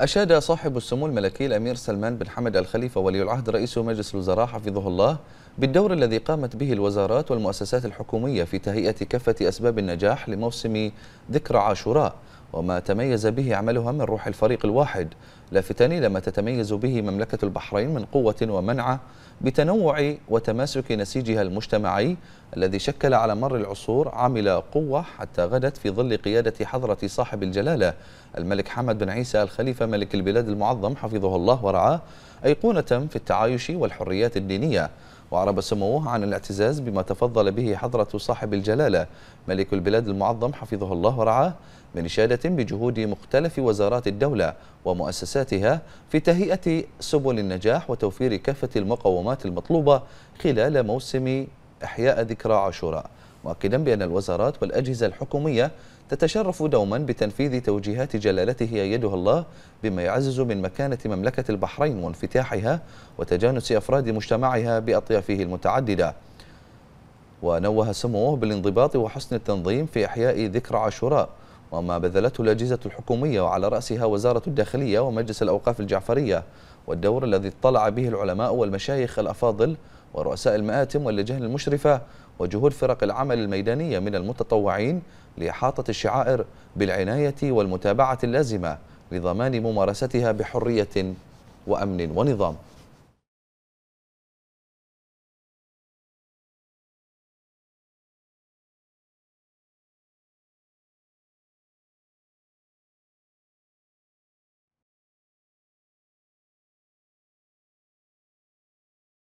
أشاد صاحب السمو الملكي الأمير سلمان بن حمد الخليفة ولي العهد رئيس مجلس الوزراء حفظه الله بالدور الذي قامت به الوزارات والمؤسسات الحكومية في تهيئة كافة أسباب النجاح لموسم ذكرى عاشوراء وما تميز به عملها من روح الفريق الواحد لافتا إلى ما تتميز به مملكة البحرين من قوة ومنعة بتنوع وتماسك نسيجها المجتمعي الذي شكل على مر العصور عمل قوة حتى غدت في ظل قيادة حضرة صاحب الجلالة الملك حمد بن عيسى الخليفة ملك البلاد المعظم حفظه الله ورعاه أيقونة في التعايش والحريات الدينية وعرب سموه عن الاعتزاز بما تفضل به حضرة صاحب الجلالة ملك البلاد المعظم حفظه الله ورعاه من إشادة بجهود مختلف وزارات الدولة ومؤسساتها في تهيئة سبل النجاح وتوفير كافة المقومات المطلوبة خلال موسم إحياء ذكرى عاشوراء مؤكدا بأن الوزارات والأجهزة الحكومية تتشرف دوما بتنفيذ توجيهات جلالته أيدها الله بما يعزز من مكانة مملكة البحرين وانفتاحها وتجانس أفراد مجتمعها بأطيافه المتعددة ونوه سموه بالانضباط وحسن التنظيم في إحياء ذكرى عاشوراء وما بذلته الأجهزة الحكومية وعلى رأسها وزارة الداخلية ومجلس الأوقاف الجعفرية والدور الذي اطلع به العلماء والمشايخ الأفاضل ورؤساء المآتم واللجان المشرفة وجهود فرق العمل الميدانية من المتطوعين لإحاطة الشعائر بالعناية والمتابعة اللازمة لضمان ممارستها بحرية وأمن ونظام